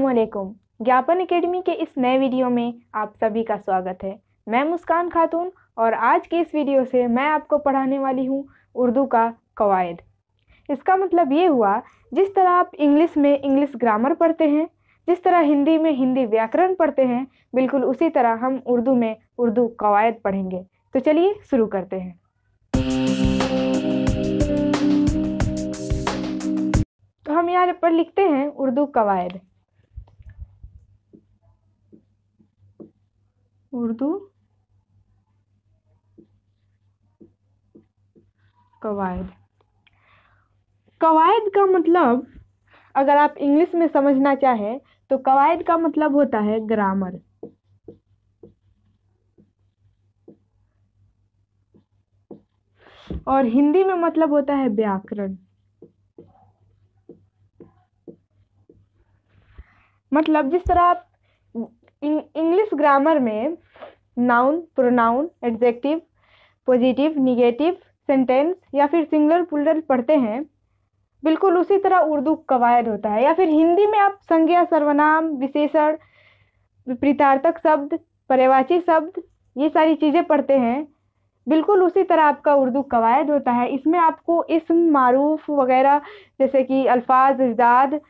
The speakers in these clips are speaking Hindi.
वालेकुम ज्ञापन एकेडमी के इस नए वीडियो में आप सभी का स्वागत है मैं मुस्कान खातून और आज के इस वीडियो से मैं आपको पढ़ाने वाली हूँ उर्दू का कवायद इसका मतलब ये हुआ जिस तरह आप इंग्लिश में इंग्लिश ग्रामर पढ़ते हैं जिस तरह हिंदी में हिंदी व्याकरण पढ़ते हैं बिल्कुल उसी तरह हम उर्दू में उर्दू कवायद पढ़ेंगे तो चलिए शुरू करते हैं तो हम यहाँ पर लिखते हैं उर्दू कवायद उर्दू कवायद कवायद का मतलब अगर आप इंग्लिश में समझना चाहें तो कवायद का मतलब होता है ग्रामर और हिंदी में मतलब होता है व्याकरण मतलब जिस तरह आप इंग्लिश ग्रामर में noun pronoun adjective positive negative sentence या फिर सिंगुलर पुलर पढ़ते हैं बिल्कुल उसी तरह उर्दू कवायद होता है या फिर हिंदी में आप संज्ञा सर्वनाम विशेषण विपरीतार्थक शब्द पर्यवाची शब्द ये सारी चीज़ें पढ़ते हैं बिल्कुल उसी तरह आपका उर्दू कवायद होता है इसमें आपको इसम मारूफ वगैरह जैसे कि अल्फाज इजाद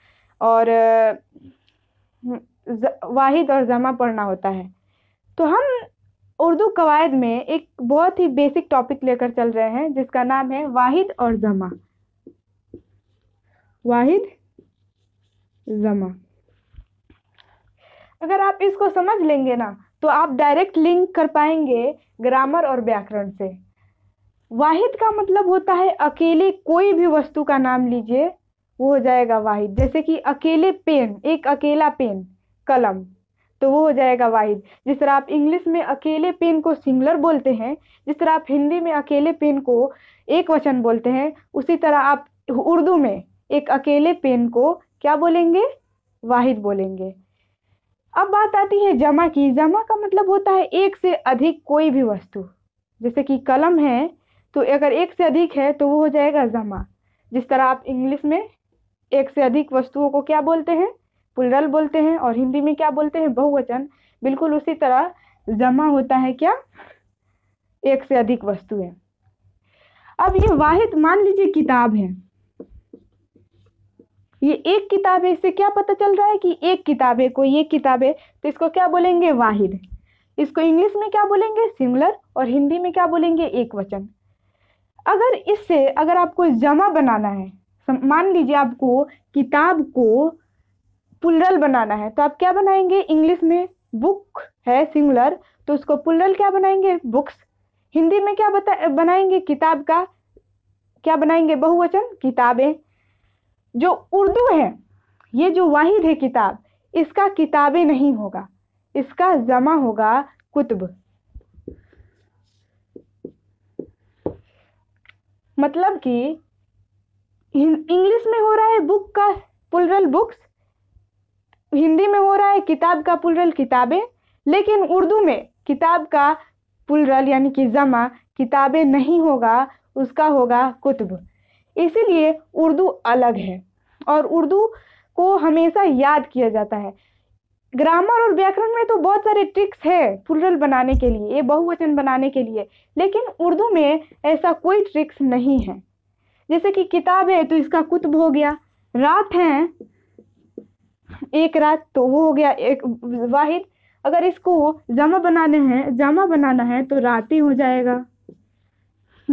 और वाहिद और जमा पढ़ना होता है तो हम उर्दू कवायद में एक बहुत ही बेसिक टॉपिक लेकर चल रहे हैं जिसका नाम है वाहिद और जमा वाहिद जमा अगर आप इसको समझ लेंगे ना तो आप डायरेक्ट लिंक कर पाएंगे ग्रामर और व्याकरण से वाहिद का मतलब होता है अकेले कोई भी वस्तु का नाम लीजिए वो हो जाएगा वाहिद जैसे कि अकेले पेन एक अकेला पेन कलम तो वो हो जाएगा वाहिद जिस तरह आप इंग्लिश में अकेले पेन को सिंगलर बोलते हैं जिस तरह आप हिंदी में अकेले पेन को एक वचन बोलते हैं उसी तरह आप उर्दू में एक अकेले पेन को क्या बोलेंगे वाहिद बोलेंगे अब बात आती है जमा की जमा का मतलब होता है एक से अधिक कोई भी वस्तु जैसे कि कलम है तो अगर एक से अधिक है तो वो हो जाएगा जमा जिस तरह आप इंग्लिश में एक से अधिक वस्तुओं को क्या बोलते हैं प्लरल बोलते हैं और हिंदी में क्या बोलते हैं बहुवचन बिल्कुल उसी तरह जमा होता है क्या एक से अधिक वस्तुएं अब ये वाहिद मान लीजिए किताब है ये एक किताब है इससे क्या पता चल रहा है कि एक किताब है कोई एक किताब है तो इसको क्या बोलेंगे वाहिद इसको इंग्लिश में क्या बोलेंगे सिंगुलर और हिंदी में क्या बोलेंगे एक वचन अगर इससे अगर आपको जमा बनाना है मान लीजिए आपको किताब को पुलरल बनाना है तो आप क्या बनाएंगे इंग्लिश में बुक है सिंगुलर तो उसको पुलरल क्या बनाएंगे बुक्स हिंदी में क्या बता बनाएंगे किताब का क्या बनाएंगे बहुवचन किताबें जो उर्दू है ये जो वाहिद है किताब इसका किताबें नहीं होगा इसका जमा होगा कुतुब मतलब कि इंग्लिश में हो रहा है बुक का पुलरल बुक्स हिंदी में हो रहा है किताब का पुलरल किताबें लेकिन उर्दू में किताब का पुलरल यानी कि जमा किताबें नहीं होगा उसका होगा कुतुब इसीलिए उर्दू अलग है और उर्दू को हमेशा याद किया जाता है ग्रामर और व्याकरण में तो बहुत सारे ट्रिक्स है पुलरल बनाने के लिए ये बहुवचन बनाने के लिए लेकिन उर्दू में ऐसा कोई ट्रिक्स नहीं है जैसे कि किताब है तो इसका कुतुब हो गया रात है एक रात तो वो हो गया एक वाहिद अगर इसको जमा बनाने हैं जमा बनाना है तो रात ही हो जाएगा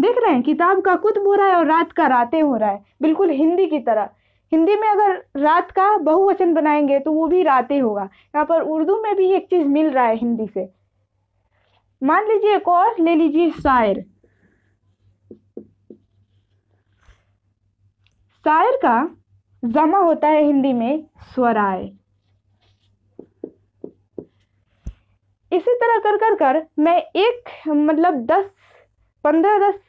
देख रहे हैं किताब का कुतब हो रहा है और रात का रातें हो रहा है बिल्कुल हिंदी की तरह हिंदी में अगर रात का बहुवचन बनाएंगे तो वो भी रातें होगा यहाँ पर उर्दू में भी एक चीज़ मिल रहा है हिंदी से मान लीजिए एक और ले लीजिए शायर शायर का जमा होता है हिंदी में स्वराय इसी तरह कर कर कर मैं एक मतलब दस पंद्रह दस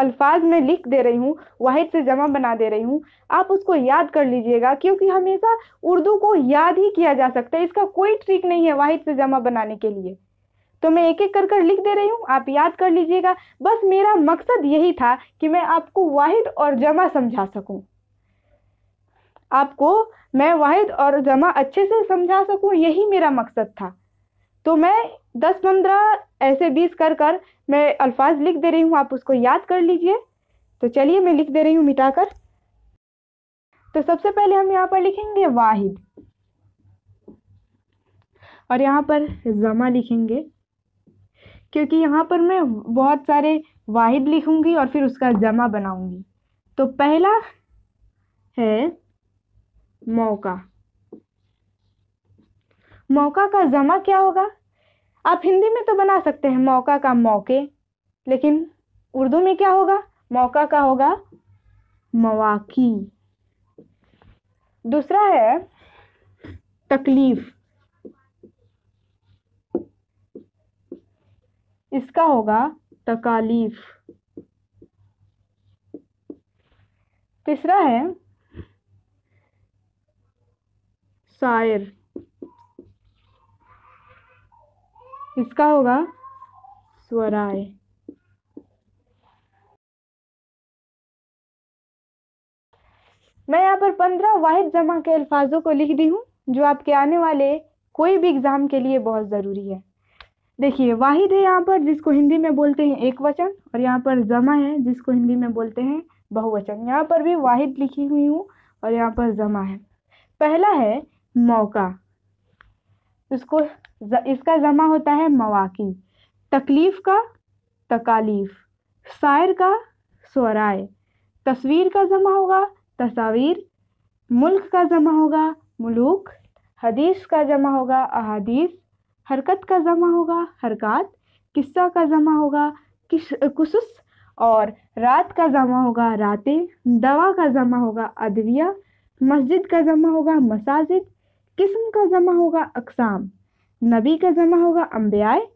अल्फाज में लिख दे रही हूँ वाहिद से जमा बना दे रही हूँ आप उसको याद कर लीजिएगा क्योंकि हमेशा उर्दू को याद ही किया जा सकता है इसका कोई ट्रिक नहीं है वाहिद से जमा बनाने के लिए तो मैं एक एक कर कर लिख दे रही हूँ आप याद कर लीजिएगा बस मेरा मकसद यही था कि मैं आपको वाहिद और जमा समझा सकूँ आपको मैं वाहिद और जमा अच्छे से समझा सकूं यही मेरा मकसद था तो मैं दस पंद्रह ऐसे बीस कर कर मैं अल्फाज लिख दे रही हूँ आप उसको याद कर लीजिए तो चलिए मैं लिख दे रही हूँ मिटाकर तो सबसे पहले हम यहाँ पर लिखेंगे वाहिद और यहाँ पर जमा लिखेंगे क्योंकि यहाँ पर मैं बहुत सारे वाहिद लिखूंगी और फिर उसका जमा बनाऊंगी तो पहला है मौका मौका का जमा क्या होगा आप हिंदी में तो बना सकते हैं मौका का मौके लेकिन उर्दू में क्या होगा मौका का होगा मवाकी दूसरा है तकलीफ इसका होगा तकालीफ तीसरा है शायर इसका होगा स्वराय मैं यहाँ पर पंद्रह वाहिद जमा के अल्फाजों को लिख दी हूँ जो आपके आने वाले कोई भी एग्ज़ाम के लिए बहुत ज़रूरी है देखिए वाहिद है यहाँ पर जिसको हिंदी में बोलते हैं एक वचन और यहाँ पर जमा है जिसको हिंदी में बोलते हैं बहुवचन यहाँ पर भी वाहिद लिखी हुई हूँ और यहाँ पर जमा है पहला है मौका इसको इसका जमा होता है मवाकी तकलीफ़ का तकालीफ शायर का स्वराय तस्वीर का जमा होगा तस्वीर मुल्क का जमा होगा मुलूक हदीस का जमा होगा अहादीस हरकत का जमा होगा हरकत किस्सा का जमा होगा किस और रात का जमा होगा रातें दवा का जमा होगा अदविया मस्जिद का जमा होगा मसाजिद किस्म का जमा होगा अकसाम नबी का जमा होगा अम्बियाए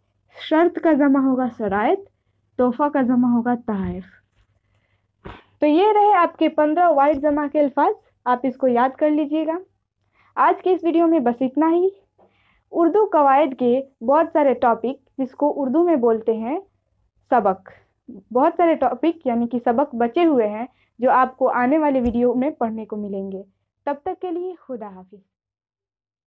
शर्त का जमा होगा शराइत तोहफ़ा का जमा होगा तहफ़ तो ये रहे आपके पंद्रह वाइड जमा के अल्फाज आप इसको याद कर लीजिएगा आज के इस वीडियो में बस इतना ही उर्दू कवायद के बहुत सारे टॉपिक जिसको उर्दू में बोलते हैं सबक बहुत सारे टॉपिक यानी कि सबक बचे हुए हैं जो आपको आने वाले वीडियो में पढ़ने को मिलेंगे तब तक के लिए खुदा हाफिज़